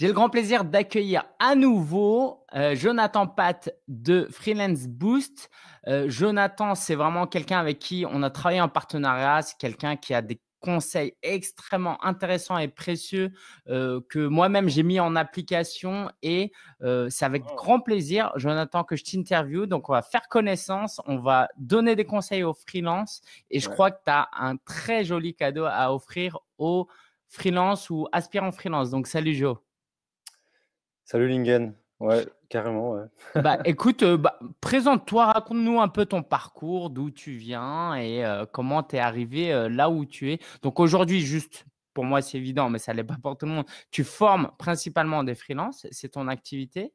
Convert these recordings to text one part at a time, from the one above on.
J'ai le grand plaisir d'accueillir à nouveau euh, Jonathan Pat de Freelance Boost. Euh, Jonathan, c'est vraiment quelqu'un avec qui on a travaillé en partenariat. C'est quelqu'un qui a des conseils extrêmement intéressants et précieux euh, que moi-même j'ai mis en application et c'est avec grand plaisir, Jonathan, que je t'interviewe. Donc on va faire connaissance, on va donner des conseils aux freelances et je crois que tu as un très joli cadeau à offrir aux freelance ou aspirants freelance. Donc salut Joe. Salut Lingen. Ouais, carrément. Bah, écoute, euh, bah, présente-toi, raconte-nous un peu ton parcours, d'où tu viens et euh, comment tu es arrivé euh, là où tu es. Donc aujourd'hui, juste pour moi, c'est évident, mais ça l'est pas pour tout le monde. Tu formes principalement des freelances, c'est ton activité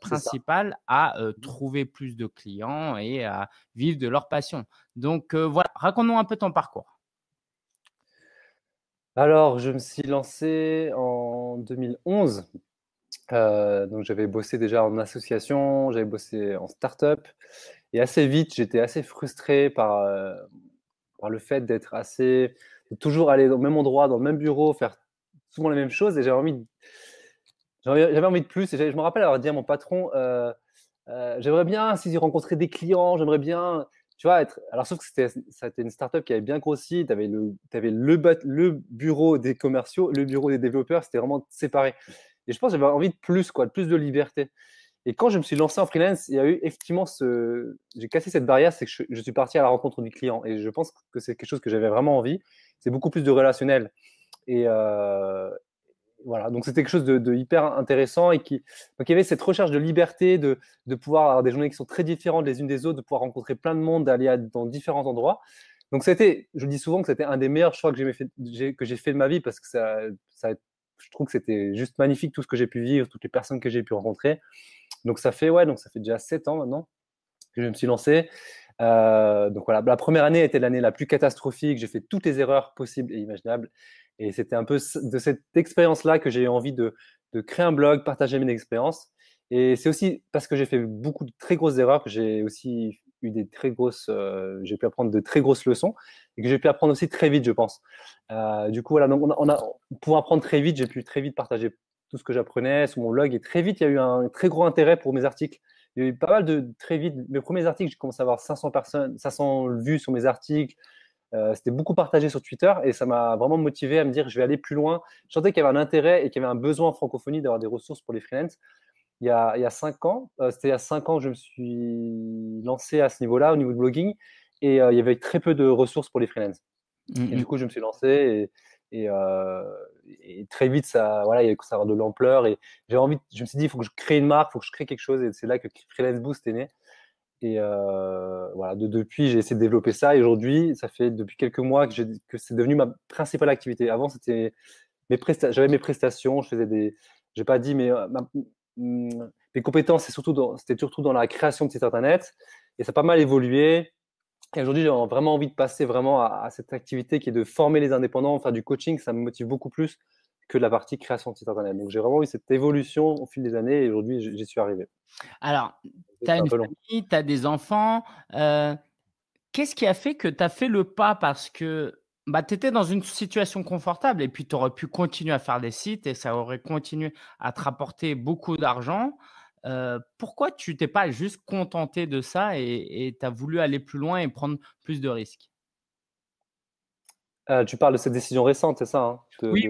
principale à mmh trouver plus de clients et à vivre de leur passion. Donc voilà, raconte-nous un peu ton parcours. Alors, je me suis lancé en 2011 euh, donc j'avais bossé déjà en association, j'avais bossé en start-up. Et assez vite, j'étais assez frustré euh, par, le fait d'être assez. De toujours aller dans le même endroit, dans le même bureau, faire souvent les mêmes choses. Et j'avais envie, de... j'avais envie de plus. Et je me rappelle avoir dit à mon patron euh, J'aimerais bien, si rencontré des clients, j'aimerais bien. Tu vois, être... Alors, sauf que c'était, une start-up qui avait bien grossi. Tu avais, le bureau des commerciaux, le bureau des développeurs. C'était vraiment séparé. Et je pense que j'avais envie de plus, quoi, de plus de liberté. Et quand je me suis lancé en freelance, il y a eu effectivement ce. J'ai cassé cette barrière, c'est que je, suis parti à la rencontre du client. Et je pense que c'est quelque chose que j'avais vraiment envie. C'est beaucoup plus de relationnel. Et euh, voilà, donc c'était quelque chose de, hyper intéressant. Et qui... Donc il y avait cette recherche de liberté, de, de pouvoir avoir des journées qui sont très différentes les unes des autres, de pouvoir rencontrer plein de monde, d'aller dans différents endroits. Donc c'était, je dis souvent que c'était un des meilleurs choix que j'ai fait, que j'ai fait de ma vie parce que ça, ça je trouve que c'était juste magnifique tout ce que j'ai pu vivre, toutes les personnes que j'ai pu rencontrer. Donc ça fait ouais, donc ça fait déjà 7 ans maintenant que je me suis lancé. Euh, donc voilà, la première année était l'année la plus catastrophique. J'ai fait toutes les erreurs possibles et imaginables. Et c'était un peu de cette expérience-là que j'ai eu envie de, de, créer un blog, partager mes expériences. Et c'est aussi parce que j'ai fait beaucoup de très grosses erreurs que j'ai aussi eu des très grosses, euh, j'ai pu apprendre de très grosses leçons et que j'ai pu apprendre aussi très vite, je pense. Euh, du coup, voilà, donc on a, pour apprendre très vite, j'ai pu très vite partager tout ce que j'apprenais sur mon blog et très vite, il y a eu un très gros intérêt pour mes articles. Il y a eu pas mal de très vite, mes premiers articles, j'ai commencé à avoir 500 personnes, 500 vues sur mes articles. Euh, c'était beaucoup partagé sur Twitter et ça m'a vraiment motivé à me dire je vais aller plus loin. Je sentais qu'il y avait un intérêt et qu'il y avait un besoin en francophonie d'avoir des ressources pour les freelances il y a, il y a cinq ans. Euh, c'était il y a cinq ans que je me suis lancé à ce niveau-là, au niveau de blogging, et euh, il y avait très peu de ressources pour les freelances. Mmh, et mmh. du coup, je me suis lancé et, euh, très vite ça voilà il ça avoir de l'ampleur et j'ai envie je me suis dit il faut que je crée une marque il faut que je crée quelque chose et c'est là que freelance boost est né et voilà depuis j'ai essayé de développer ça et aujourd'hui ça fait depuis quelques mois que, c'est devenu ma principale activité avant c'était mes j'avais mes prestations je faisais des j'ai pas dit mais mes hum, compétences, c'était surtout, surtout, dans la création de sites internet. Et ça a pas mal évolué. Et aujourd'hui, j'ai vraiment envie de passer vraiment à, cette activité qui est de former les indépendants, faire du coaching. Ça me motive beaucoup plus que la partie création de site internet. Donc, j'ai vraiment eu cette évolution au fil des années et aujourd'hui, j'y suis arrivé. Alors, tu as une famille, tu as des enfants. Euh, qu'est-ce qui a fait que tu as fait le pas Parce que bah, tu étais dans une situation confortable et puis tu aurais pu continuer à faire des sites et ça aurait continué à te rapporter beaucoup d'argent. Euh, pourquoi tu t'es pas juste contenté de ça et tu as voulu aller plus loin et prendre plus de risques euh, tu parles de cette décision récente, c'est ça hein, Oui,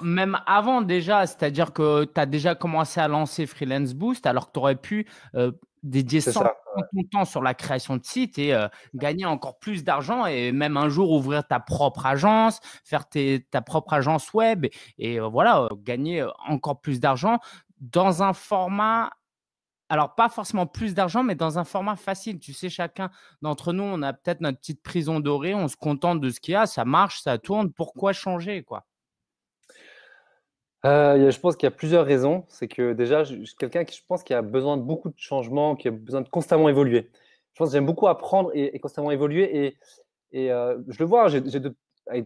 même avant déjà, c'est-à-dire que tu as déjà commencé à lancer Freelance Boost alors que tu aurais pu euh, dédier 100% de ton temps sur la création de site et euh, gagner encore plus d'argent et même un jour ouvrir ta propre agence, faire ta propre agence web et, voilà, gagner encore plus d'argent dans un format alors pas forcément plus d'argent, mais dans un format facile. Tu sais, chacun d'entre nous, on a peut-être notre petite prison dorée, on se contente de ce qu'il y a, ça marche, ça tourne. Pourquoi changer, quoi euh, je pense qu'il y a plusieurs raisons. C'est que déjà, je, suis quelqu'un qui, je pense, qui a besoin de beaucoup de changements, qui a besoin de constamment évoluer. Je pense que j'aime beaucoup apprendre et, constamment évoluer. Et, euh, je le vois, hein, j'ai de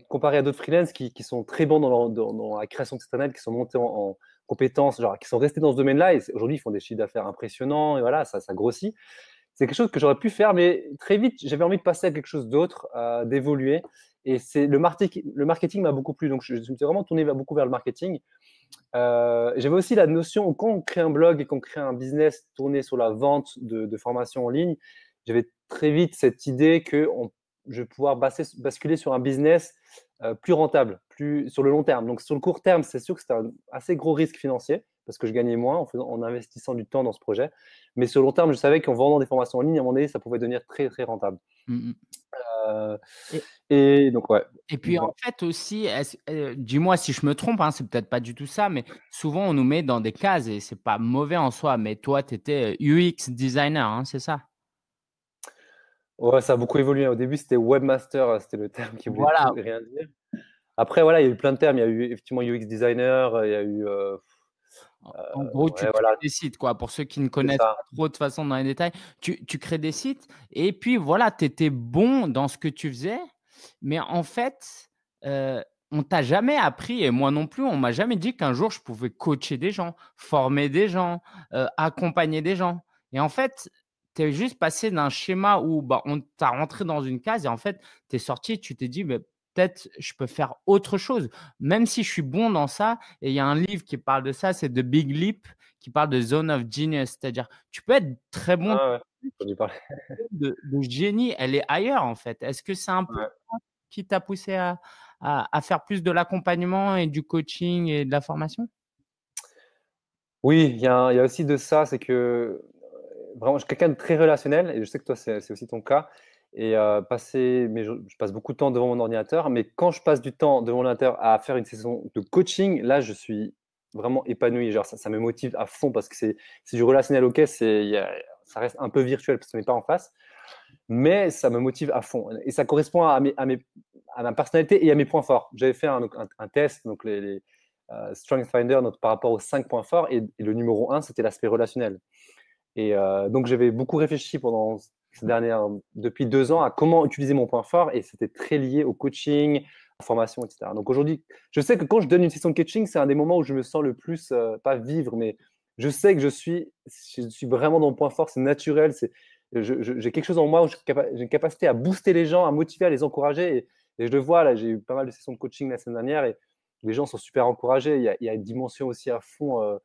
comparé à d'autres freelances qui, sont très bons dans, dans, la création de cette internet, qui sont montés en, compétences, genre, qui sont restés dans ce domaine-là, et aujourd'hui ils font des chiffres d'affaires impressionnants, et voilà, ça, grossit. C'est quelque chose que j'aurais pu faire, mais très vite, j'avais envie de passer à quelque chose d'autre, euh, d'évoluer. Et c'est le, le marketing m'a beaucoup plu, donc je, me suis vraiment tourné beaucoup vers le marketing. Euh, j'avais aussi la notion, quand on crée un blog et qu'on crée un business tourné sur la vente de, de formations en ligne, j'avais très vite cette idée qu'on je vais pouvoir basculer sur un business euh, plus rentable, plus sur le long terme. Donc sur le court terme, c'est sûr que c'est un assez gros risque financier parce que je gagnais moins en, investissant du temps dans ce projet. Mais sur le long terme, je savais qu'en vendant des formations en ligne, à un moment donné, ça pouvait devenir très très rentable. Mmh, mmh. Euh, et, donc ouais. Et puis en fait aussi, euh, dis-moi si je me trompe, hein, c'est peut-être pas du tout ça, mais souvent on nous met dans des cases et c'est pas mauvais en soi. Mais toi, tu étais UX designer, hein, c'est ça Ouais, ça a beaucoup évolué. Au début, c'était webmaster, euh, c'était le terme qui voulait rien dire. Après, voilà, il y a eu plein de termes. Il y a eu effectivement UX designer, euh, il y a eu. Euh, en gros, tu crées des sites, quoi. Pour ceux qui ne connaissent pas trop de façon dans les détails, tu, crées des sites et puis voilà, tu étais bon dans ce que tu faisais, mais en fait, euh, on t'a jamais appris, et moi non plus, on m'a jamais dit qu'un jour je pouvais coacher des gens, former des gens, accompagner des gens. Et en fait, tu juste passé d'un schéma où bah, on t'a rentré dans une case et en fait, tu es sorti, tu t'es dit, mais peut-être je peux faire autre chose, même si je suis bon dans ça. Et il y a un livre qui parle de ça, c'est de Big Leap, qui parle de Zone of Genius, c'est-à-dire tu peux être très bon. de, génie, elle est ailleurs en fait. Est-ce que c'est un peu qui t'a poussé à, faire plus de l'accompagnement et du coaching et de la formation oui, il y, a aussi de ça, c'est que vraiment, je suis quelqu'un de très relationnel et je sais que toi, c'est aussi ton cas. Et euh, passer, mais je, passe beaucoup de temps devant mon ordinateur, mais quand je passe du temps devant ordinateur à faire une saison de coaching, là, je suis vraiment épanoui. Genre, ça, me motive à fond parce que c'est du relationnel, ok, ça reste un peu virtuel parce qu'on n'est pas en face, mais ça me motive à fond. Et ça correspond à, mes, à, ma personnalité et à mes points forts. J'avais fait un, test, donc les, les euh, Strength Finder par rapport aux cinq points forts et, et le numéro un c'était l'aspect relationnel et euh, donc, j'avais beaucoup réfléchi pendant ces mmh. dernières, depuis deux ans, à comment utiliser mon point fort. Et c'était très lié au coaching, à la formation, etc. Donc aujourd'hui, je sais que quand je donne une session de coaching, c'est un des moments où je me sens le plus, euh, pas vivre, mais je sais que je suis, je suis vraiment dans mon point fort. C'est naturel. C'est, j'ai quelque chose en moi où j'ai une capacité à booster les gens, à motiver, à les encourager. Et, je le vois, là, j'ai eu pas mal de sessions de coaching la semaine dernière et les gens sont super encouragés. Il y a, une dimension aussi à fond euh,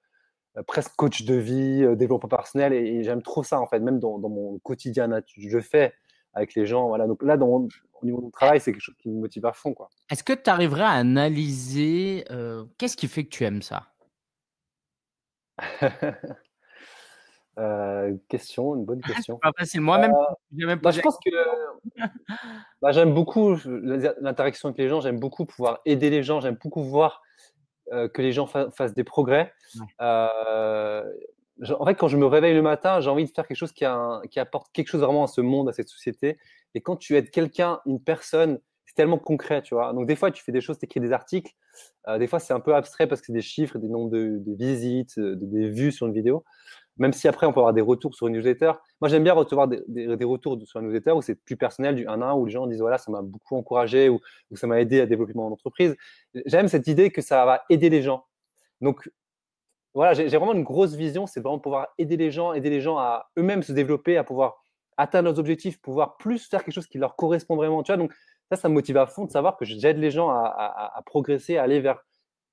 euh, presque coach de vie, euh, développement personnel, et, j'aime trop ça en fait, même dans, mon quotidien, je fais avec les gens. Voilà. Donc là, au niveau de mon travail, c'est quelque chose qui me motive à fond. Est-ce que tu arriverais à analyser euh, qu'est-ce qui fait que tu aimes ça question, une bonne question. c'est moi-même. Bah, je pense que bah, j'aime beaucoup l'interaction avec les gens, j'aime beaucoup pouvoir aider les gens, j'aime beaucoup voir euh, que les gens fassent des progrès. Euh, en fait, quand je me réveille le matin, j'ai envie de faire quelque chose qui, apporte quelque chose vraiment à ce monde, à cette société. Et quand tu aides quelqu'un, une personne, c'est tellement concret, tu vois. Donc, des fois, tu fais des choses, tu écris des articles. Euh, des fois, c'est un peu abstrait parce que c'est des chiffres, des nombres de, visites, des vues sur une vidéo même si après on peut avoir des retours sur une newsletter. Moi j'aime bien recevoir des, retours sur une newsletter où c'est plus personnel du 1 à 1, où les gens disent voilà, ça m'a beaucoup encouragé ou, ça m'a aidé à développer mon entreprise. J'aime cette idée que ça va aider les gens. Donc voilà, j'ai vraiment une grosse vision, c'est vraiment pouvoir aider les gens, aider les gens à eux-mêmes se développer, à pouvoir atteindre leurs objectifs, pouvoir plus faire quelque chose qui leur correspond vraiment. Tu donc ça, ça me motive à fond de savoir que j'aide les gens à progresser, à aller vers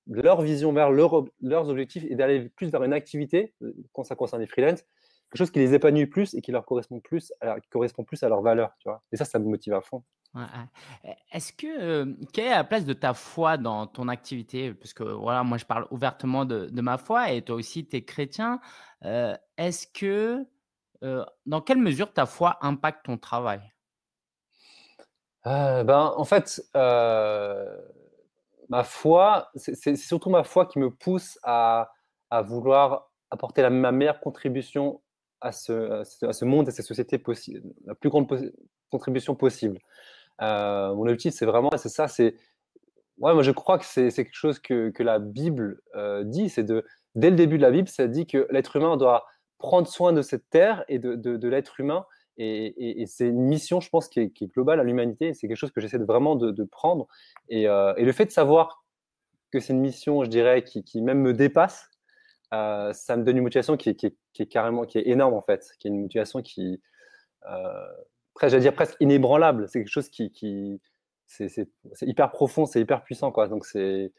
leur vision vers leur, leurs objectifs et d'aller plus vers une activité, euh, quand ça concerne les freelances, quelque chose qui les épanouit plus et qui leur correspond plus à, correspond plus à leurs valeurs. Tu vois et ça, ça me motive à fond. E-, est-ce que euh, quelle est la place de ta foi dans ton activité Parce que voilà, moi je parle ouvertement de, ma foi et toi aussi tu es chrétien. Euh, est-ce que dans quelle mesure ta foi impacte ton travail ben, En fait, ma foi, c'est surtout ma foi qui me pousse à, à vouloir apporter la, ma meilleure contribution à ce, à ce, monde et à cette société possible, la plus grande contribution possible. Euh, mon objectif, c'est vraiment, c'est ça, c'est, ouais, moi je crois que c'est quelque chose que, que la Bible euh, dit, c'est de, dès le début de la Bible, ça dit que l'être humain doit prendre soin de cette terre et de, de l'être humain et, c'est une mission, je pense, qui est, globale à l'humanité. C'est quelque chose que j'essaie vraiment de, prendre. Euh, et, le fait de savoir que c'est une mission, je dirais, qui, même me dépasse, euh, ça me donne une motivation qui est, carrément, qui est énorme en fait, qui est une motivation qui, euh, presque, j'allais dire presque inébranlable. C'est quelque chose qui, c'est hyper profond, c'est hyper puissant, quoi. Donc c'est,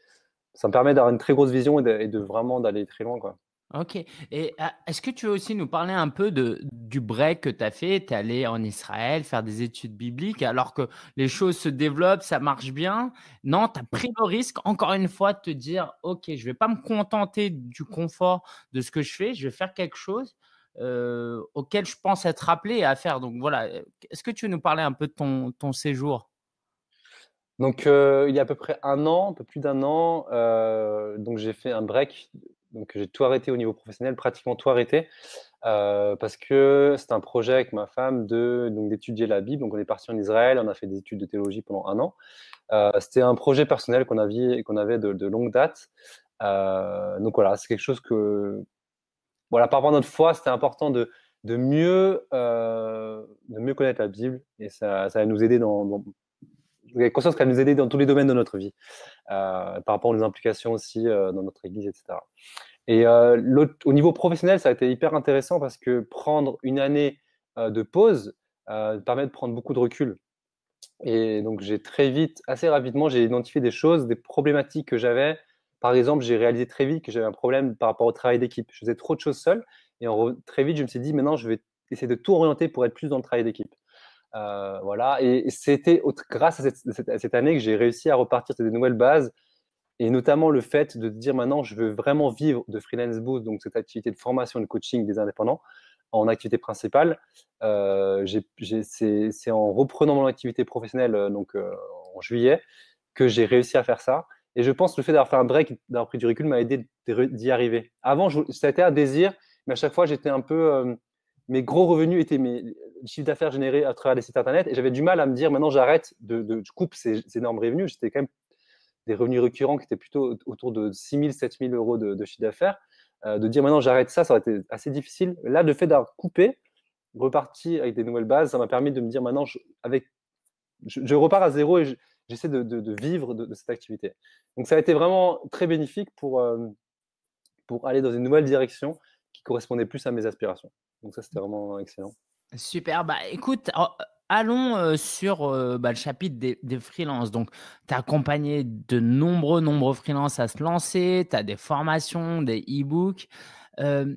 ça me permet d'avoir une très grosse vision et de, de vraiment d'aller très loin, quoi. Ok. Et ah, est-ce que tu veux aussi nous parler un peu de, du break que tu as fait Tu es allé en Israël faire des études bibliques alors que les choses se développent, ça marche bien. Non, tu as pris le risque, encore une fois, de te dire Ok, je ne vais pas me contenter du confort de ce que je fais, je vais faire quelque chose euh, auquel je pense être appelé et à faire. Donc voilà, est-ce que tu veux nous parler un peu de ton, ton séjour donc, euh, il y a à peu près un an, un peu plus d'un an, euh, donc j'ai fait un break donc j'ai tout arrêté au niveau professionnel, pratiquement tout arrêté, euh, parce que c'est un projet avec ma femme de donc d'étudier la Bible. Donc on est parti en Israël, on a fait des études de théologie pendant un an. Euh, c'était un projet personnel qu'on avait qu'on avait de, longue date. Euh, donc voilà, c'est quelque chose que voilà par rapport à notre foi, c'était important de de mieux de mieux connaître la Bible et ça, ça va nous aider dans la conscience qu'elle nous aider dans tous les domaines de notre vie, euh, par rapport aux implications aussi euh, dans notre Église, etc. Et euh, au niveau professionnel, ça a été hyper intéressant parce que prendre une année de pause permet de prendre beaucoup de recul. Et donc, j'ai très vite, assez rapidement, j'ai identifié des choses, des problématiques que j'avais. Par exemple, j'ai réalisé très vite que j'avais un problème par rapport au travail d'équipe. Je faisais trop de choses seul. Et en, très vite, je me suis dit, maintenant, je vais essayer de tout orienter pour être plus dans le travail d'équipe. Euh, voilà. Et c'était grâce à cette, année que j'ai réussi à repartir sur des nouvelles bases. Et notamment le fait de dire maintenant, je veux vraiment vivre de Freelance Boost, donc cette activité de formation et de coaching des indépendants en activité principale. Euh, c'est en reprenant mon activité professionnelle euh, donc, en juillet que j'ai réussi à faire ça. Et je pense que le fait d'avoir fait un break, d'avoir pris du recul m'a aidé d'y arriver. Avant, je, ça été un désir, mais à chaque fois, j'étais un peu mes gros revenus étaient mes chiffres d'affaires générés à travers les sites internet. Et j'avais du mal à me dire maintenant j'arrête, de, je coupe ces, énormes revenus. J'étais quand même des revenus récurrents qui étaient plutôt autour de 6 000, 7 000 euros de, chiffre d'affaires. Euh, de dire maintenant j'arrête ça, ça aurait été assez difficile. Là, le fait d'avoir coupé, reparti avec des nouvelles bases, ça m'a permis de me dire maintenant je, avec, je, repars à zéro et j'essaie de, vivre de, cette activité. Donc ça a été vraiment très bénéfique pour, euh, pour aller dans une nouvelle direction qui correspondait plus à mes aspirations. Donc ça, c'était vraiment excellent. Super. Bah, écoute, oh, allons euh, sur euh, bah, le chapitre des, freelances. Donc, tu as accompagné de nombreux, nombreux freelances à se lancer, tu as des formations, des e-books. Euh,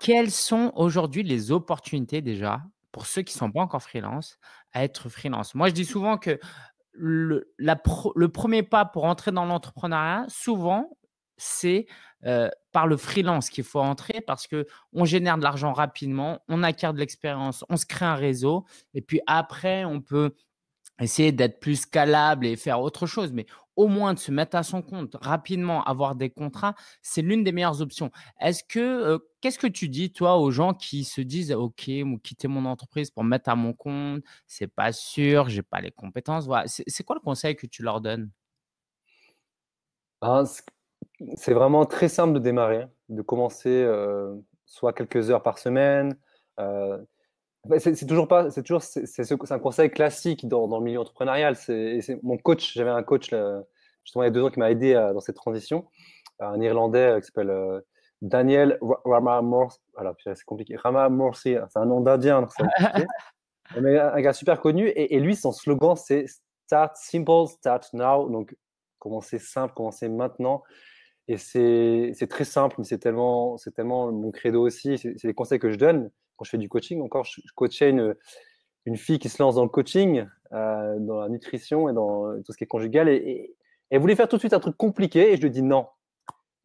quelles sont aujourd'hui les opportunités déjà pour ceux qui sont pas encore freelance à être freelance Moi, je dis souvent que le, le premier pas pour entrer dans l'entrepreneuriat, souvent, c'est euh, par le freelance qu'il faut entrer parce que on génère de l'argent rapidement, on acquiert de l'expérience, on se crée un réseau et puis après on peut essayer d'être plus scalable et faire autre chose, mais au moins de se mettre à son compte rapidement, avoir des contrats, c'est l'une des meilleures options. Est-ce que euh, qu'est-ce que tu dis toi aux gens qui se disent OK, quitter mon entreprise pour mettre à mon compte, c'est pas sûr, j'ai pas les compétences. Voilà. C'est quoi le conseil que tu leur donnes ben, c'est vraiment très simple de démarrer, de commencer euh, soit quelques heures par semaine. Euh, bah, c'est toujours pas, c'est toujours, c'est un conseil classique dans, le milieu entrepreneurial. C'est mon coach, j'avais un coach justement il y a deux ans qui m'a aidé dans cette transition, un Irlandais euh, qui s'appelle Daniel Ramamorsi. c'est compliqué. c'est un nom d'Indien, un gars super connu. Et, et lui, son slogan, c'est Start simple, start now. Donc, commencez simple, commencez maintenant. Et c'est très simple, mais c'est tellement, tellement mon credo aussi. C'est les conseils que je donne quand je fais du coaching. Encore, je, coachais une, une, fille qui se lance dans le coaching, euh, dans la nutrition et dans euh, tout ce qui est conjugal. Et, elle voulait faire tout de suite un truc compliqué. Et je lui dis non,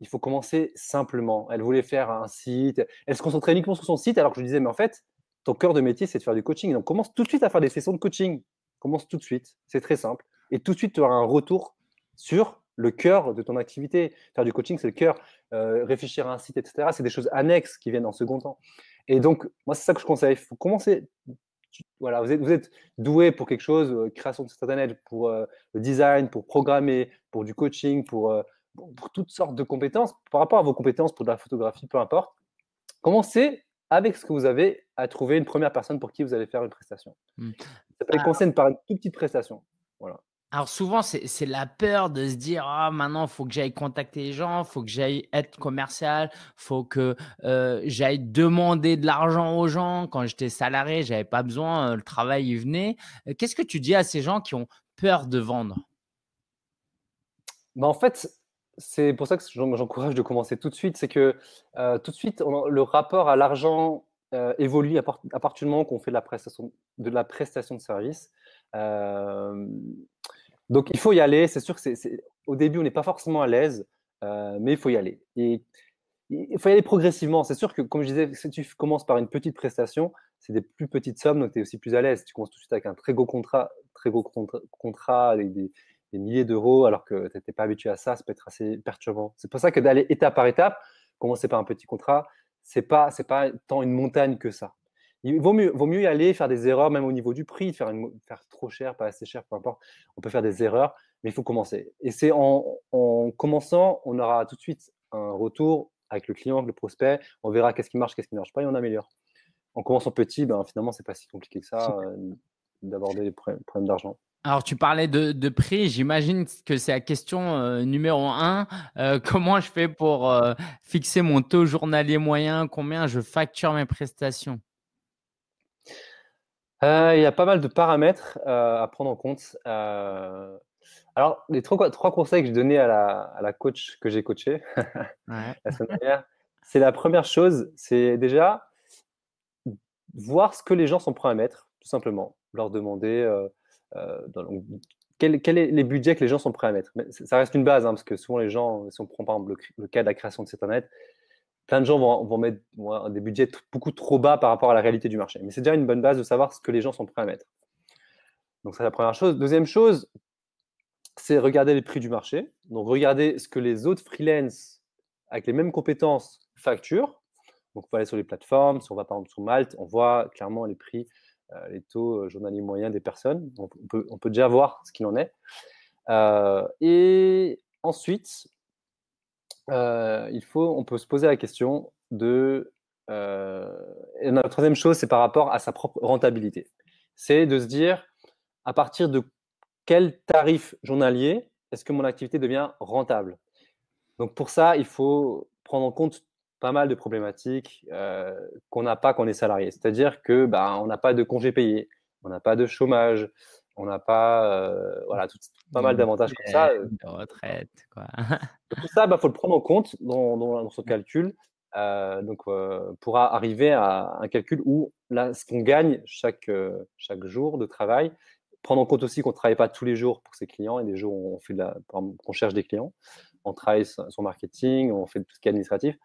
il faut commencer simplement. Elle voulait faire un site. Elle se concentrait uniquement sur son site, alors que je lui disais, mais en fait, ton cœur de métier, c'est de faire du coaching. Donc commence tout de suite à faire des sessions de coaching. Commence tout de suite. C'est très simple. Et tout de suite, tu auras un retour sur le cœur de ton activité. Faire du coaching, c'est le cœur. Euh, réfléchir à un site, etc. C'est des choses annexes qui viennent en second temps. Et donc, moi, c'est ça que je conseille. faut commencer. Voilà, vous êtes, vous êtes doué pour quelque chose, euh, création de site internet, pour euh, le design, pour programmer, pour du coaching, pour, toutes sortes de compétences. Par rapport à vos compétences, pour de la photographie, peu importe. Commencez avec ce que vous avez à trouver une première personne pour qui vous allez faire une prestation. Mmh. Ça peut être par une toute petite prestation. Voilà. Alors souvent, c'est la peur de se dire, ah, maintenant, il faut que j'aille contacter les gens, il faut que j'aille être commercial, il faut que euh, j'aille demander de l'argent aux gens. Quand j'étais salarié, j'avais pas besoin, euh, le travail, il venait. Euh, qu'est-ce que tu dis à ces gens qui ont peur de vendre bah, En fait, c'est pour ça que j'encourage de commencer tout de suite. C'est que tout de suite, le rapport à l'argent évolue à, partir du moment qu'on fait de la prestation de, la prestation de service. Donc il faut y aller. C'est sûr que c'est, au début on n'est pas forcément à l'aise, euh, mais il faut y aller. Et, il faut y aller progressivement. C'est sûr que, comme je disais, si tu commences par une petite prestation, c'est des plus petites sommes, donc tu es aussi plus à l'aise. Tu commences tout de suite avec un très gros contrat, très gros contrat des, milliers d'euros, alors que tu n'étais pas habitué à ça, ça peut être assez perturbant. C'est pour ça que d'aller étape par étape, commencer par un petit contrat, c'est pas c'est pas tant une montagne que ça. Il vaut mieux, y aller, faire des erreurs, même au niveau du prix, faire, faire trop cher, pas assez cher, peu importe. On peut faire des erreurs, mais il faut commencer. Et c'est en, commençant, on aura tout de suite un retour avec le client, avec le prospect. On verra qu'est-ce qui marche, qu'est-ce qui ne marche pas et on améliore. En commençant petit, ben, finalement, c'est pas si compliqué que ça euh, d'aborder les problèmes, d'argent. Alors, tu parlais de, prix. J'imagine que c'est la question euh, numéro un. Euh, comment je fais pour fixer mon taux journalier moyen Combien je facture mes prestations euh, il y a pas mal de paramètres euh, à prendre en compte. Euh, alors, les trois, conseils que je donnais à la, coach que j'ai coachée la semaine dernière, c'est la première chose, c'est déjà voir ce que les gens sont prêts à mettre, tout simplement. Leur demander quels quel sont les budgets que les gens sont prêts à mettre. Mais ça reste une base, hein, parce que souvent les gens, si on prend par exemple le, cas de la création de cette internet, plein de gens vont, mettre des budgets beaucoup trop bas par rapport à la réalité du marché. Mais c'est déjà une bonne base de savoir ce que les gens sont prêts à mettre. Donc, c'est la première chose. Deuxième chose, c'est regarder les prix du marché. Donc, regarder ce que les autres freelance avec les mêmes compétences facturent. Donc, on peut aller sur les plateformes. Si on va par exemple sur Malte, on voit clairement les prix, euh, les taux euh, journaliers moyens des personnes. on, peut, déjà voir ce qu'il en est. Euh, et ensuite, euh, il faut, on peut se poser la question de. Euh, et la troisième chose, c'est par rapport à sa propre rentabilité. C'est de se dire à partir de quel tarif journalier est-ce que mon activité devient rentable. Donc pour ça, il faut prendre en compte pas mal de problématiques euh, qu'on n'a pas quand on est salarié. C'est-à-dire que bah, on n'a pas de congés payés, on n'a pas de chômage, on n'a pas euh, voilà pas mal d'avantages comme ça. retraite euh, quoi. tout ça, bah faut le prendre en compte dans, dans, son mmh. calcul. Euh, donc pour arriver à un calcul où là ce qu'on gagne chaque chaque jour de travail, prendre en compte aussi qu'on travaille pas tous les jours pour ses clients et des jours on fait de la qu'on cherche des clients, on travaille son marketing, on fait tout ce qui est administratif.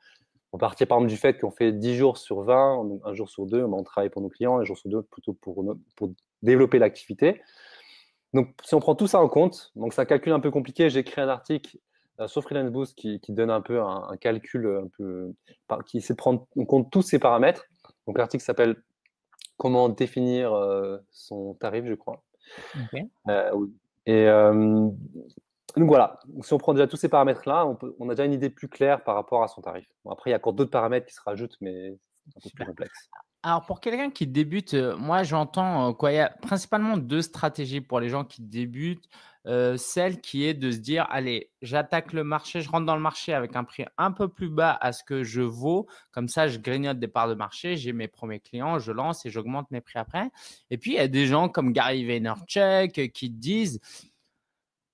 On partit par exemple du fait qu'on fait 10 jours sur 20, un jour sur deux, bah, on travaille pour nos clients, un jour sur deux plutôt pour, pour développer l'activité. Donc, si on prend tout ça en compte, donc ça calcule un peu compliqué. J'ai écrit un article euh, sur Freelance Boost qui, donne un peu un, calcul euh, un peu qui essaie de prendre en compte tous ces paramètres. Donc, l'article s'appelle Comment définir euh, son tarif, je crois. Et donc voilà, si on prend déjà tous ces paramètres-là, on, a déjà une idée plus claire par rapport à son tarif. après, il y a encore d'autres paramètres qui se rajoutent, mais un peu plus complexe. Alors pour quelqu'un qui débute, euh, moi j'entends euh, quoi, il y a principalement deux stratégies pour les gens qui débutent. Euh, celle qui est de se dire, allez, j'attaque le marché, je rentre dans le marché avec un prix un peu plus bas à ce que je vaux, comme ça je grignote des parts de marché, j'ai mes premiers clients, je lance et j'augmente mes prix après. Et puis il y a des gens comme Gary Vaynerchuk qui disent,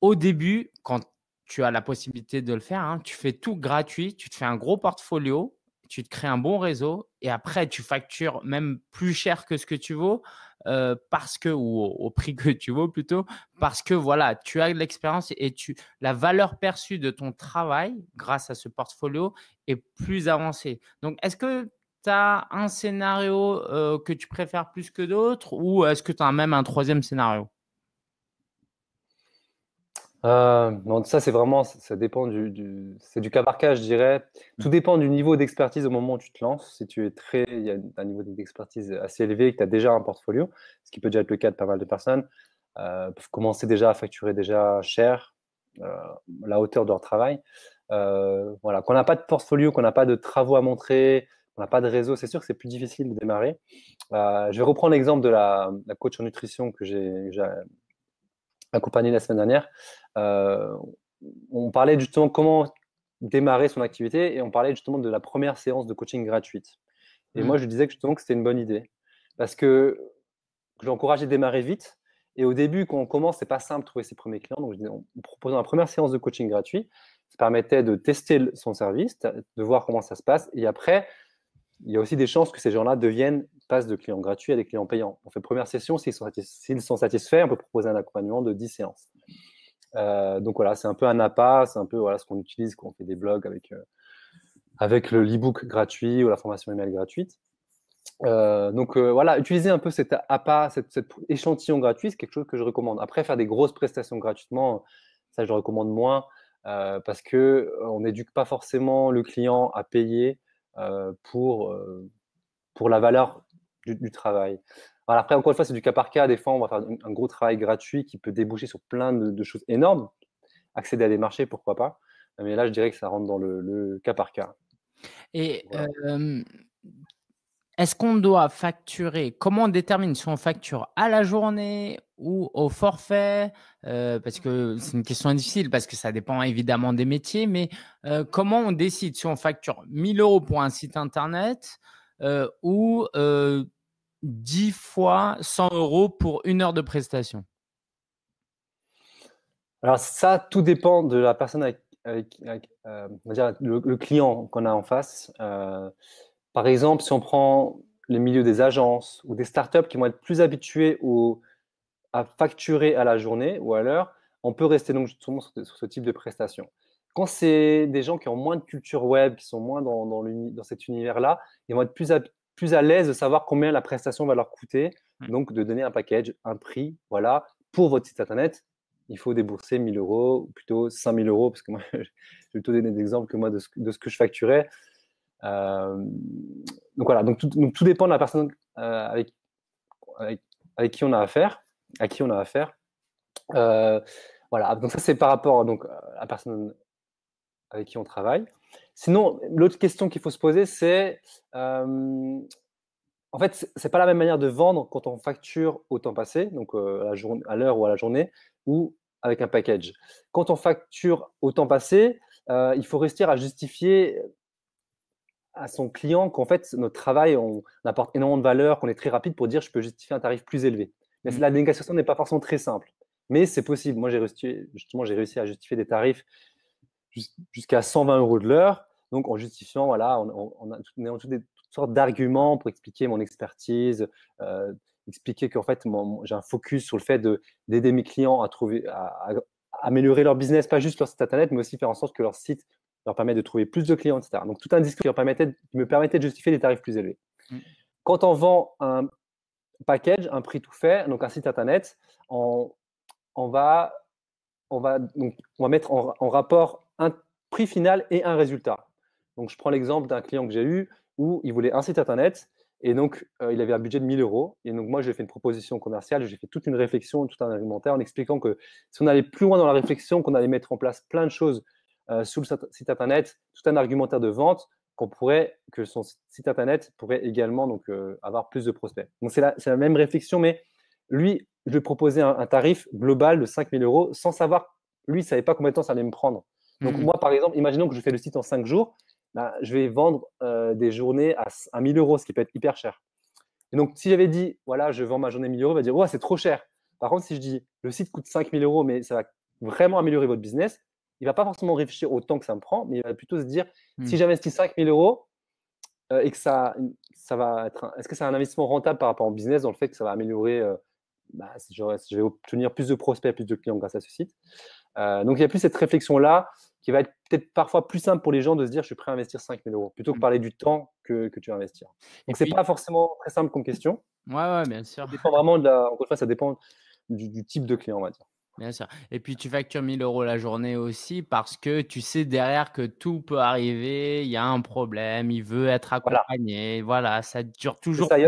au début, quand tu as la possibilité de le faire, hein, tu fais tout gratuit, tu te fais un gros portfolio, tu te crées un bon réseau et après tu factures même plus cher que ce que tu vaux euh, parce que ou au, prix que tu vaux plutôt parce que voilà tu as de l'expérience et tu la valeur perçue de ton travail grâce à ce portfolio est plus avancée. Donc est-ce que tu as un scénario euh, que tu préfères plus que d'autres ou est-ce que tu as même un troisième scénario euh, ça, c'est vraiment, ça dépend du, c'est du cas par cas, je dirais. Mm. Tout dépend du niveau d'expertise au moment où tu te lances. Si tu es très, il y a un niveau d'expertise assez élevé, que tu as déjà un portfolio, ce qui peut déjà être le cas de pas mal de personnes, euh, peuvent commencer déjà à facturer déjà cher euh, la hauteur de leur travail. Euh, voilà, qu'on n'a pas de portfolio, qu'on n'a pas de travaux à montrer, qu'on n'a pas de réseau, c'est sûr que c'est plus difficile de démarrer. je vais reprendre l'exemple de la coach en nutrition que j'ai accompagné la semaine dernière, euh, on parlait justement comment démarrer son activité et on parlait justement de la première séance de coaching gratuite. Et mm. moi, je disais que justement que c'était une bonne idée parce que j'encourageais à démarrer vite. Et au début, quand on commence, c'est pas simple de trouver ses premiers clients. Donc, en proposant la première séance de coaching gratuit, ça permettait de tester son service, de voir comment ça se passe. Et après, il y a aussi des chances que ces gens-là deviennent passe de clients gratuits à des clients payants. On fait première session, s'ils sont, satisfaits, sont on peut proposer un accompagnement de 10 séances. Euh, donc voilà, c'est un peu un apa, c'est un peu voilà, ce qu'on utilise quand on fait des blogs avec, euh, avec le book gratuit ou la formation email gratuite. Euh, donc voilà, utiliser un peu cet apa, cet, échantillon gratuit, c'est quelque chose que je recommande. Après, faire des grosses prestations gratuitement, ça je recommande moins parce que on n'éduque pas forcément le client à payer pour, pour la valeur du, travail. après, encore une fois, c'est du cas par cas. Des fois, on va faire un gros travail gratuit qui peut déboucher sur plein de, choses énormes. Accéder à des marchés, pourquoi pas. Mais là, je dirais que ça rentre dans le, cas par cas. Et euh, est-ce qu'on doit facturer Comment on détermine si on facture à la journée ou au forfait euh, Parce que c'est une question difficile, parce que ça dépend évidemment des métiers. Mais euh, comment on décide si on facture 1000 euros pour un site internet ou 10 fois 100 euros pour une heure de prestation Alors ça, tout dépend de la personne avec, euh, le, client qu'on a en face. Euh, par exemple, si on prend le milieu des agences ou des startups qui vont être plus habitués à facturer à la journée ou à l'heure, on peut rester donc sur, ce type de prestation quand c'est des gens qui ont moins de culture web, qui sont moins dans, dans, dans cet univers-là, ils vont être plus à l'aise de savoir combien la prestation va leur coûter. Donc, de donner un package, un prix, voilà, pour votre site internet, il faut débourser 1000 euros, ou plutôt 5000 euros, parce que moi, je vais plutôt donner des que moi de ce, que je facturais. Euh, donc voilà, donc tout, dépend de la personne euh, avec, avec, qui on a affaire, à qui on a affaire. Euh, voilà, donc ça c'est par rapport donc, à la personne avec qui on travaille. Sinon, l'autre question qu'il faut se poser, c'est euh, en fait, c'est pas la même manière de vendre quand on facture au temps passé, donc euh, à, l'heure ou à la journée, ou avec un package. Quand on facture au temps passé, euh, il faut réussir à justifier à son client qu'en fait, notre travail, on, apporte énormément de valeur, qu'on est très rapide pour dire je peux justifier un tarif plus élevé. Mais mmh. la négociation n'est pas forcément très simple. Mais c'est possible. Moi, j'ai réussi, justement, j'ai réussi à justifier des tarifs jusqu'à 120 euros de l'heure donc, en justifiant, voilà, on, a, toutes, sortes d'arguments pour expliquer mon expertise, euh, expliquer qu'en fait, j'ai un focus sur le fait d'aider mes clients à trouver, à, améliorer leur business, pas juste leur site internet, mais aussi faire en sorte que leur site leur permet de trouver plus de clients, etc. Donc, tout un discours qui, me permettait de justifier des tarifs plus élevés. Mmh. Quand on vend un package, un prix tout fait, donc un site internet, on, va on va, donc, on va mettre en rapport un prix final et un résultat. Donc, je prends l'exemple d'un client que j'ai eu où il voulait un site internet et donc euh, il avait un budget de 1000 euros. Et donc, moi, j'ai fait une proposition commerciale, j'ai fait toute une réflexion, tout un argumentaire en expliquant que si on allait plus loin dans la réflexion, qu'on allait mettre en place plein de choses euh, sous le site internet, tout un argumentaire de vente, qu'on pourrait, que son site internet pourrait également donc, euh, avoir plus de prospects. Donc, c'est la, même réflexion, mais lui, je lui proposais un, un tarif global de 5000 euros sans savoir, lui, il ne savait pas combien de temps ça allait me prendre. Donc, mmh moi, par exemple, imaginons que je fais le site en 5 jours. Bah, je vais vendre euh, des journées à, 1 1000 euros, ce qui peut être hyper cher. Et donc, si j'avais dit, voilà, je vends ma journée à 1000 euros, il va dire, ouais, c'est trop cher. Par contre, si je dis, le site coûte 5000 euros, mais ça va vraiment améliorer votre business, il va pas forcément réfléchir au temps que ça me prend, mais il va plutôt se dire, si mmh. j'investis 5000 euros euh, et que ça, ça va être, est-ce que c'est un investissement rentable par rapport au business dans le fait que ça va améliorer euh, bah, je vais obtenir plus de prospects, plus de clients grâce à ce site. donc il y a plus cette réflexion-là qui va être peut-être parfois plus simple pour les gens de se dire je suis prêt à investir 5000 euros plutôt que mmh. parler du temps que, tu vas investir. Donc, ce n'est pas forcément très simple comme question. Ouais, ouais, bien sûr. Ça dépend vraiment de la. fois, ça dépend du, type de client, on va dire. Bien sûr. Et puis, tu factures 1000 euros la journée aussi parce que tu sais derrière que tout peut arriver, il y a un problème, il veut être accompagné. Voilà, voilà ça dure toujours ça, que.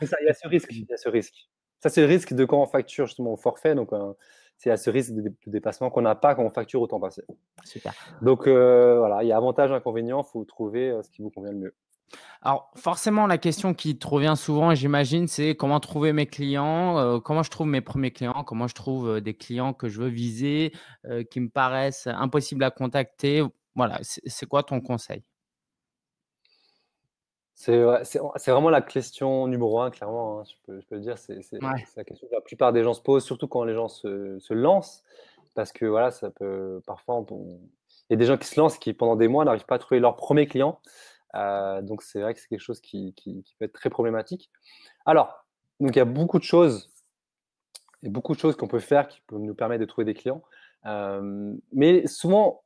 Il y a ce risque. Il y a ce risque. Ça, c'est le risque de quand on facture justement au forfait, donc un, c'est à ce risque de, dépassement qu'on n'a pas quand on facture au temps passé. Super. Donc euh, voilà, il y a avantages, inconvénients, il faut trouver euh, ce qui vous convient le mieux. Alors forcément, la question qui te revient souvent, j'imagine, c'est comment trouver mes clients, euh, comment je trouve mes premiers clients, comment je trouve des clients que je veux viser, qui me paraissent impossibles à contacter. Voilà, c'est quoi ton conseil c'est vraiment la question numéro un, clairement. Hein, je, peux, le dire. C'est la question que la plupart des gens se posent, surtout quand les gens se, lancent. Parce que voilà, ça peut. Parfois, il y a des gens qui se lancent qui, pendant des mois, n'arrivent pas à trouver leur premier client. Euh, donc, c'est vrai que c'est quelque chose qui, peut être très problématique. Alors, donc, il y a beaucoup de choses. et beaucoup de choses qu'on peut faire qui peuvent nous permettre de trouver des clients. Euh, mais souvent,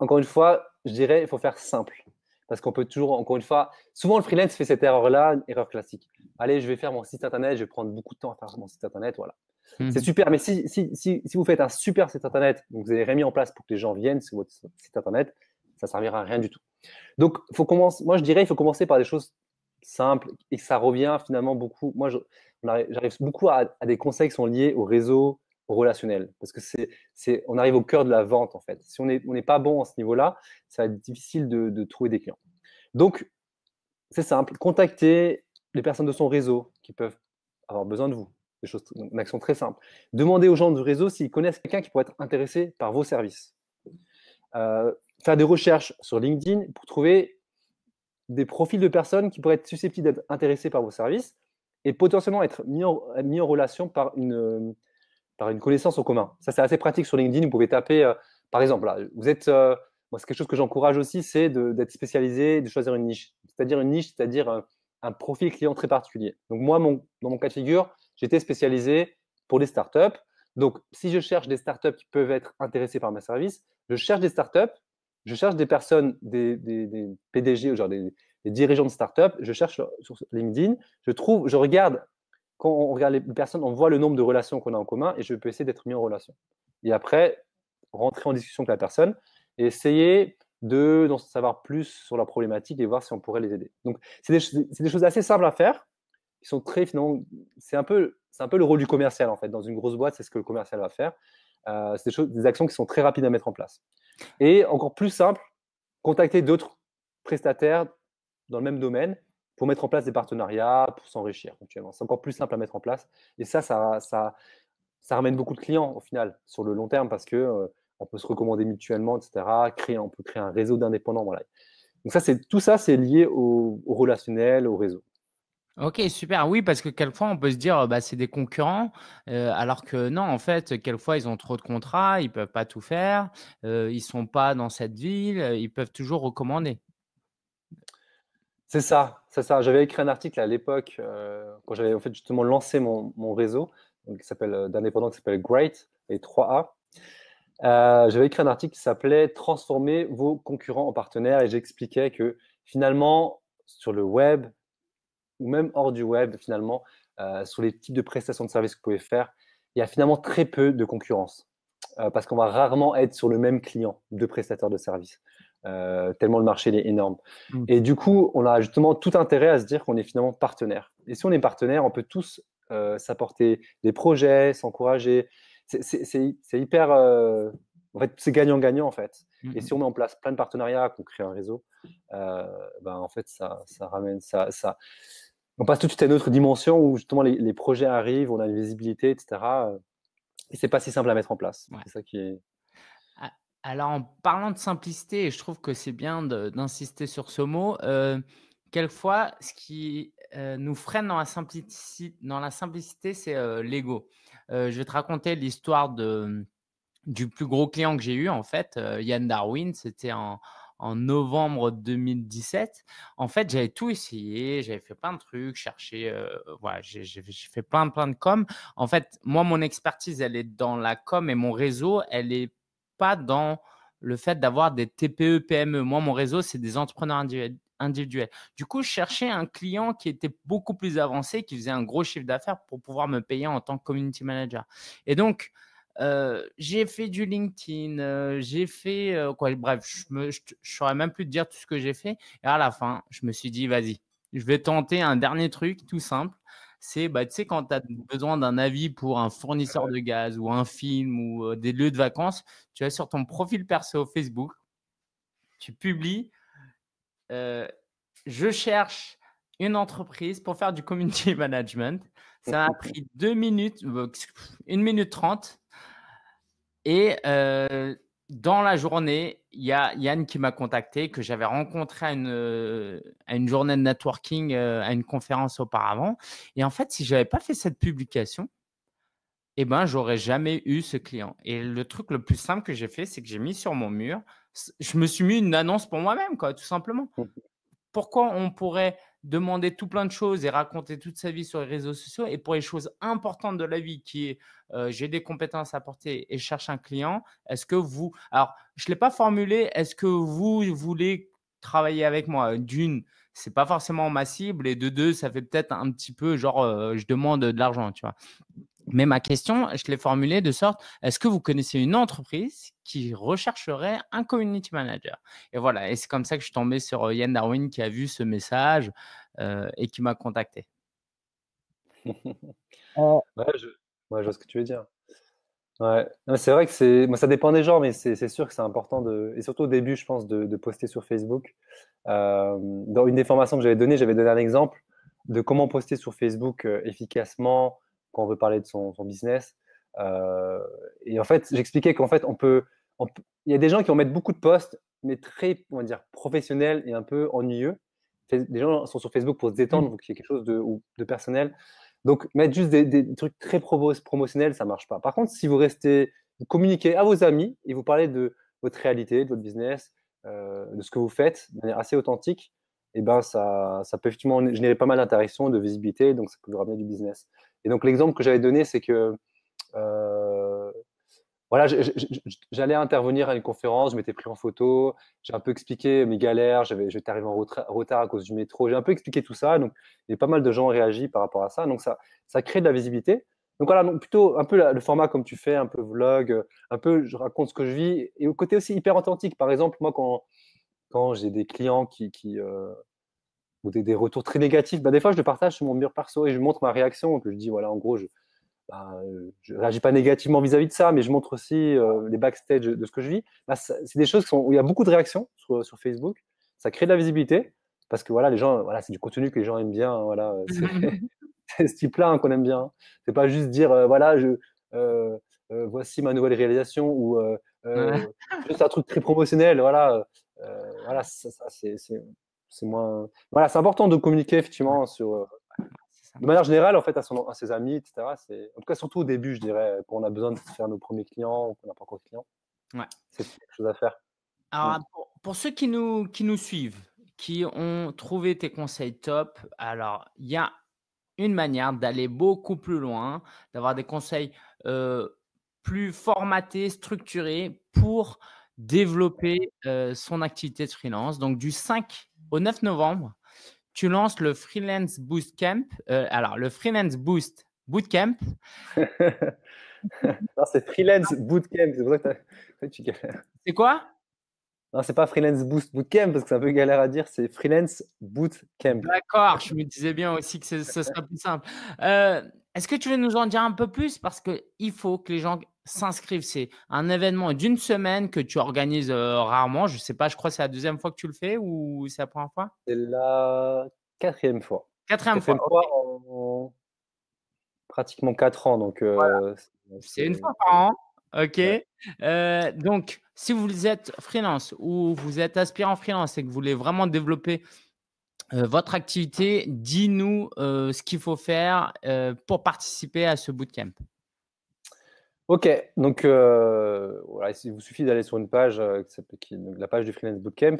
encore une fois, je dirais, il faut faire simple. Parce qu'on peut toujours, encore une fois, souvent le freelance fait cette erreur-là, une erreur classique. Allez, je vais faire mon site internet, je vais prendre beaucoup de temps à faire mon site internet, voilà. Mmh. C'est super, mais si, vous faites un super site internet, donc vous avez remis en place pour que les gens viennent sur votre site internet, ça ne servira à rien du tout. Donc, faut commencer, moi je dirais, il faut commencer par des choses simples et que ça revient finalement beaucoup. Moi, j'arrive beaucoup à, des conseils qui sont liés au réseau, relationnel. Parce que c'est, c'est, on arrive au cœur de la vente, en fait. Si on n'est on pas bon à ce niveau-là, ça va être difficile de, trouver des clients. Donc, c'est simple, contactez les personnes de son réseau qui peuvent avoir besoin de vous. Des choses, une très simples Demandez aux gens du réseau s'ils connaissent quelqu'un qui pourrait être intéressé par vos services. Euh, faire des recherches sur LinkedIn pour trouver des profils de personnes qui pourraient être susceptibles d'être intéressées par vos services et potentiellement être mis en relation par une, par une connaissance en commun. Ça, c'est assez pratique sur LinkedIn. Vous pouvez taper, euh, par exemple, vous êtes, euh, moi, c'est quelque chose que j'encourage aussi, c'est d'être spécialisé, de choisir une niche. C'est-à-dire une niche, c'est-à-dire euh, un, profil client très particulier. Donc, moi, dans mon cas de figure, j'étais spécialisé pour les startups. Donc, si je cherche des startups qui peuvent être intéressés par mes services, je cherche des startups, je cherche des personnes, des, PDG, genre des, des dirigeants de startups, je cherche sur LinkedIn, je trouve, je regarde quand on regarde les personnes, on voit le nombre de relations qu'on a en commun et je peux essayer d'être mis en relation. Et après, rentrer en discussion avec la personne et essayer de savoir plus sur la problématique et voir si on pourrait les aider. Donc, c'est des, choses assez simples à faire, Ils sont très c'est un peu, un peu le rôle du commercial en fait. Dans une grosse boîte, c'est ce que le commercial va faire. Euh, c'est des actions qui sont très rapides à mettre en place. Et encore plus simple, contacter d'autres prestataires dans le même domaine pour mettre en place des partenariats, pour s'enrichir mutuellement. C'est encore plus simple à mettre en place. Et ça, ça, ça, ramène beaucoup de clients au final sur le long terme parce que euh, on peut se recommander mutuellement, etc. Créer, on peut créer un réseau d'indépendants. Voilà. Donc ça, c'est tout ça, c'est lié au, relationnel, au réseau. Ok, super. Oui, parce que quelquefois, on peut se dire, bah, c'est des concurrents, euh, alors que non, en fait, quelquefois, ils ont trop de contrats, ils ne peuvent pas tout faire, euh, ils ne sont pas dans cette ville, ils peuvent toujours recommander. C'est ça, c'est ça. J'avais écrit un article à l'époque, euh, quand j'avais en fait justement lancé mon, réseau, qui s'appelle euh, d'indépendant, qui s'appelle Great et 3A. Euh, j'avais écrit un article qui s'appelait Transformer vos concurrents en partenaires et j'expliquais que finalement, sur le web, ou même hors du web, finalement, sur les types de prestations de services que vous pouvez faire, il y a finalement très peu de concurrence. parce qu'on va rarement être sur le même client de prestataire de services. Euh, tellement le marché est énorme. Mm. Et du coup, on a justement tout intérêt à se dire qu'on est finalement partenaire. Et si on est partenaire, on peut tous euh, s'apporter des projets, s'encourager. C'est hyper. Euh, en fait, c'est gagnant-gagnant en fait. Mm-hmm. Et si on met en place plein de partenariats, qu'on crée un réseau, ben, en fait, ça, ça ramène ça, On passe tout de suite à une autre dimension où justement les, projets arrivent, on a une visibilité, etc. Et c'est pas si simple à mettre en place. C'est ça qui est, alors, en parlant de simplicité, et je trouve que c'est bien d'insister sur ce mot, euh, quelquefois, ce qui euh, nous freine dans la, dans la simplicité, c'est euh, l'ego. je vais te raconter l'histoire du plus gros client que j'ai eu, en fait, Yann Darwin, c'était en, novembre 2017. En fait, j'avais tout essayé, j'avais fait plein de trucs, cherché, voilà, j'ai fait plein, plein de com. En fait, moi, mon expertise, elle est dans la com et mon réseau, elle est pas dans le fait d'avoir des TPE, PME. Moi, mon réseau, c'est des entrepreneurs individuels Du coup, je cherchais un client qui était beaucoup plus avancé, qui faisait un gros chiffre d'affaires pour pouvoir me payer en tant que community manager. Et donc, euh, j'ai fait du LinkedIn, euh, j'ai fait euh, quoi Bref, je ne saurais même plus te dire tout ce que j'ai fait. Et à la fin, je me suis dit, vas-y, je vais tenter un dernier truc tout simple c'est bah, tu sais, quand tu as besoin d'un avis pour un fournisseur de gaz ou un film ou des lieux de vacances, tu vas sur ton profil perso Facebook, tu publies Je cherche une entreprise pour faire du community management. Ça a pris deux minutes, une minute trente. Et dans la journée, il y a Yann qui m'a contacté, que j'avais rencontré à une, euh, journée de networking, euh, à une conférence auparavant. Et en fait, si je n'avais pas fait cette publication, eh ben, j'aurais jamais eu ce client. Et le truc le plus simple que j'ai fait, c'est que j'ai mis sur mon mur, je me suis mis une annonce pour moi-même, quoi, tout simplement. Mmh Pourquoi on pourrait demander tout plein de choses et raconter toute sa vie sur les réseaux sociaux. Et pour les choses importantes de la vie, qui est euh, j'ai des compétences à porter et je cherche un client, est-ce que vous. Alors, je ne l'ai pas formulé, est-ce que vous voulez travailler avec moi D'une, c'est pas forcément ma cible, et de deux, ça fait peut-être un petit peu genre euh, je demande de l'argent, tu vois. Mais ma question, je l'ai formulée de sorte, est-ce que vous connaissez une entreprise qui rechercherait un community manager Et voilà, et c'est comme ça que je suis tombé sur euh, Yann Darwin qui a vu ce message euh, et qui m'a contacté. Euh, ouais, je, je vois ce que tu veux dire. Ouais. C'est vrai que c'est, Moi, ça dépend des gens, mais c'est sûr que c'est important de, et surtout au début, je pense, de, poster sur Facebook. dans une des formations que j'avais données, j'avais donné un exemple de comment poster sur Facebook efficacement, quand on veut parler de son, business. Euh, et en fait, j'expliquais qu'en fait, on peut, il y a des gens qui vont mettre beaucoup de posts, mais très, on va dire, professionnels et un peu ennuyeux. Des gens sont sur Facebook pour se détendre, mm. donc il y a quelque chose de, personnel. Donc, mettre juste des, trucs très promotionnels, ça marche pas. Par contre, si vous restez, vous communiquez à vos amis et vous parlez de votre réalité, de votre business, euh, de ce que vous faites de manière assez authentique, et eh ben ça, ça peut effectivement générer pas mal d'interactions, de visibilité, donc ça peut vous ramener du business. Et donc l'exemple que j'avais donné, c'est que euh, voilà, j'allais intervenir à une conférence, je m'étais pris en photo, j'ai un peu expliqué mes galères, j'étais arrivé en retard à cause du métro, j'ai un peu expliqué tout ça. Donc, il y a pas mal de gens ont réagi par rapport à ça. Donc, ça, ça crée de la visibilité. Donc voilà, donc plutôt un peu le format comme tu fais, un peu vlog, un peu je raconte ce que je vis et au côté aussi hyper authentique. Par exemple, moi, quand, quand j'ai des clients qui, qui, euh, ou des, retours très négatifs, bah, des fois, je le partage sur mon mur perso et je montre ma réaction, que je dis, voilà, en gros, je bah, je réagis pas négativement vis-à-vis de ça, mais je montre aussi euh, les backstage de ce que je vis. Bah, c'est des choses qui sont, où il y a beaucoup de réactions sur, Facebook. Ça crée de la visibilité parce que voilà, les gens, voilà, c'est du contenu que les gens aiment bien. voilà, c'est ce type-là hein, qu'on aime bien. Ce hein. C'est pas juste dire, euh, voilà, je, euh, voici ma nouvelle réalisation ou juste un truc très promotionnel. Voilà, voilà, ça, c'est c'est moins. Voilà, c'est important de communiquer effectivement sur. Euh, de manière générale, en fait, à, son, à ses amis, etc. C'est en tout cas surtout au début, je dirais, euh, quand on a besoin de faire nos premiers clients, ou qu'on n'a pas encore de clients. Ouais. C'est quelque chose à faire. Alors, mm. pour, ceux qui nous, qui nous suivent, qui ont trouvé tes conseils top, alors il y a une manière d'aller beaucoup plus loin, d'avoir des conseils euh, plus formatés, structurés pour développer son activité de freelance. Donc du 5 au 9 novembre, tu lances le Freelance Boost Camp. Euh, alors, le Freelance Boost Bootcamp. camp c'est Freelance Bootcamp. C'est C'est quoi non, c'est pas freelance boost bootcamp parce que c'est un peu galère à dire, c'est freelance bootcamp. D'accord, je me disais bien aussi que ce serait plus simple. Euh, est-ce que tu veux nous en dire un peu plus parce qu'il faut que les gens s'inscrivent C'est un événement d'une semaine que tu organises euh, rarement. Je sais pas, je crois que c'est la deuxième fois que tu le fais ou c'est la première fois C'est la quatrième fois. Quatrième, quatrième fois. fois en... Pratiquement quatre ans, donc. Euh, c'est une fois par an. Ok. donc, si vous êtes freelance ou vous êtes aspirant freelance et que vous voulez vraiment développer euh, votre activité, dis-nous euh, ce qu'il faut faire euh, pour participer à ce bootcamp. Ok, donc voilà, il vous suffit d'aller sur une page, la page du Freelance Bootcamp.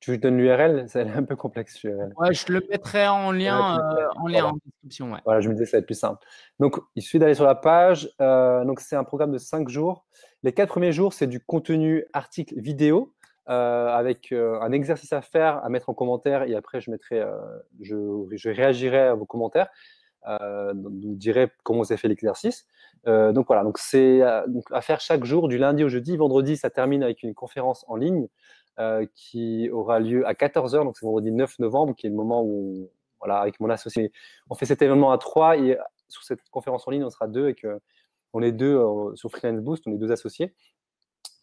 tu donnes l'URL donne l'URL C'est un peu complexe, je le mettrai en lien, en, description. Voilà, je me disais que ça va être plus simple. Donc, il suffit d'aller sur la page. donc, c'est un programme de 5 jours les quatre premiers jours, c'est du contenu article vidéo euh, avec euh, un exercice à faire, à mettre en commentaire et après je mettrai, euh, je, réagirai à vos commentaires. vous dirai comment vous avez fait l'exercice. donc voilà, donc c'est à faire chaque jour, du lundi au jeudi. Vendredi, ça termine avec une conférence en ligne qui aura lieu à 14h, donc c'est vendredi 9 novembre, qui est le moment où, voilà, avec mon associé, on fait cet événement à 3 et sur cette conférence en ligne, on sera deux et que on est deux euh, sur Freelance Boost, on est deux associés.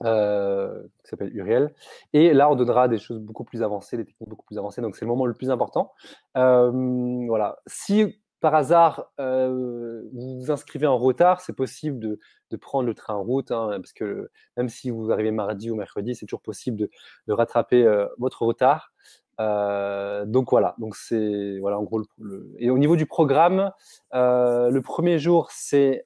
Euh, qui s'appelle Uriel. Et là, on donnera des choses beaucoup plus avancées, des techniques beaucoup plus avancées. Donc, c'est le moment le plus important. Euh, voilà. Si par hasard vous vous inscrivez en retard, c'est possible de, prendre le train en route, hein, parce que même si vous arrivez mardi ou mercredi, c'est toujours possible de, rattraper votre retard. donc voilà, donc c'est voilà en gros et au niveau du programme, le premier jour c'est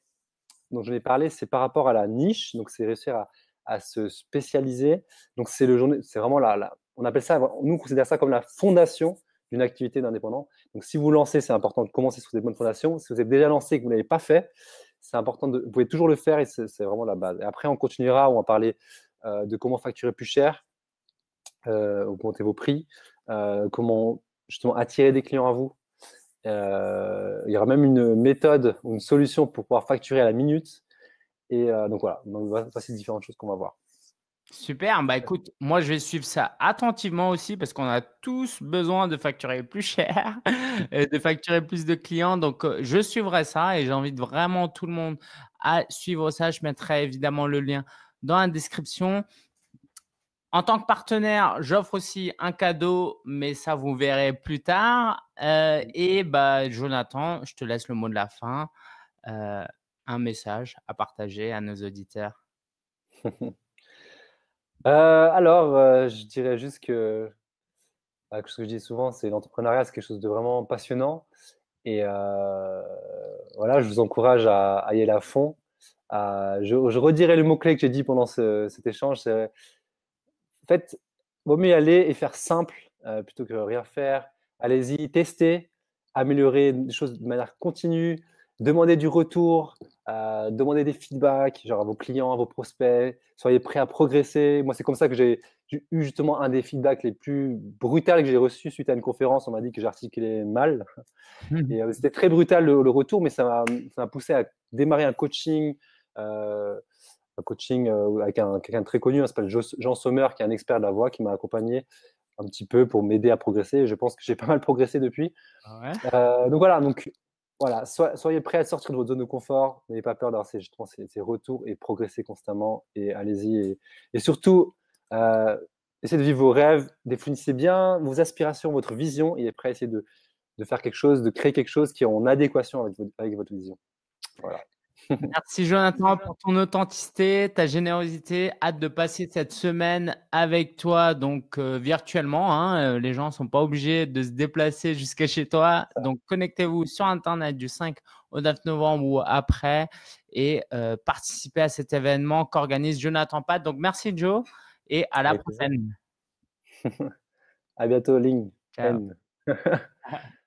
dont je vais parler, c'est par rapport à la niche. Donc, c'est réussir à, se spécialiser. Donc, c'est le c'est vraiment là on appelle ça, nous on considère ça comme la fondation d'une activité d'indépendant. Donc, si vous lancez, c'est important de commencer sur des bonnes fondations. Si vous avez déjà lancé et que vous l'avez pas fait, c'est important de, vous pouvez toujours le faire et c'est vraiment la base. après, on continuera, on va parler euh, de comment facturer plus cher, euh, augmenter vos prix, euh, comment justement attirer des clients à vous, euh, il y aura même une méthode ou une solution pour pouvoir facturer à la minute. Et euh, donc voilà, donc, c'est différentes choses qu'on va voir. Super, bah écoute, moi je vais suivre ça attentivement aussi parce qu'on a tous besoin de facturer plus cher, et de facturer plus de clients. Donc euh, je suivrai ça et j'invite vraiment tout le monde à suivre ça. Je mettrai évidemment le lien dans la description. En tant que partenaire, j'offre aussi un cadeau, mais ça, vous verrez plus tard. Euh, mmh. et bah, Jonathan, je te laisse le mot de la fin. Euh, un message à partager à nos auditeurs. Euh, alors, je dirais juste bah, que ce que je dis souvent, c'est l'entrepreneuriat, c'est quelque chose de vraiment passionnant. Et voilà, je vous encourage à, y aller à fond. je, redirai le mot-clé que j'ai dit pendant cet échange fait, vaut mieux aller et faire simple euh, plutôt que rien faire. Allez-y, testez, améliorer des choses de manière continue, demandez du retour, euh, demandez des feedbacks, genre à vos clients, à vos prospects, soyez prêts à progresser. Moi, c'est comme ça que j'ai eu justement un des feedbacks les plus brutaux que j'ai reçu suite à une conférence. On m'a dit que j'articulais mal. Mmh. Et euh, c'était très brutal le, retour, mais ça m'a poussé à démarrer un coaching. Euh, coaching euh, avec quelqu'un très connu, hein, s'appelle Jean Sommer, qui est un expert de la voix, qui m'a accompagné un petit peu pour m'aider à progresser. Je pense que j'ai pas mal progressé depuis. Ah euh, donc voilà, donc voilà, soyez prêts à sortir de votre zone de confort. N'ayez pas peur d'avoir ces, retours et progresser constamment. Et allez-y. Et, surtout, euh, essayez de vivre vos rêves, définissez bien vos aspirations, votre vision. Et après, essayez de, de, faire quelque chose, de créer quelque chose qui est en adéquation avec, avec votre vision. Voilà. Merci Jonathan pour ton authenticité, ta générosité. Hâte de passer cette semaine avec toi, donc euh, virtuellement. Hein. Euh, les gens ne sont pas obligés de se déplacer jusqu'à chez toi. Donc connectez-vous sur Internet du 5 au 9 novembre ou après et euh, participez à cet événement qu'organise Jonathan Pat. Donc merci Joe et à la prochaine. à bientôt Ling.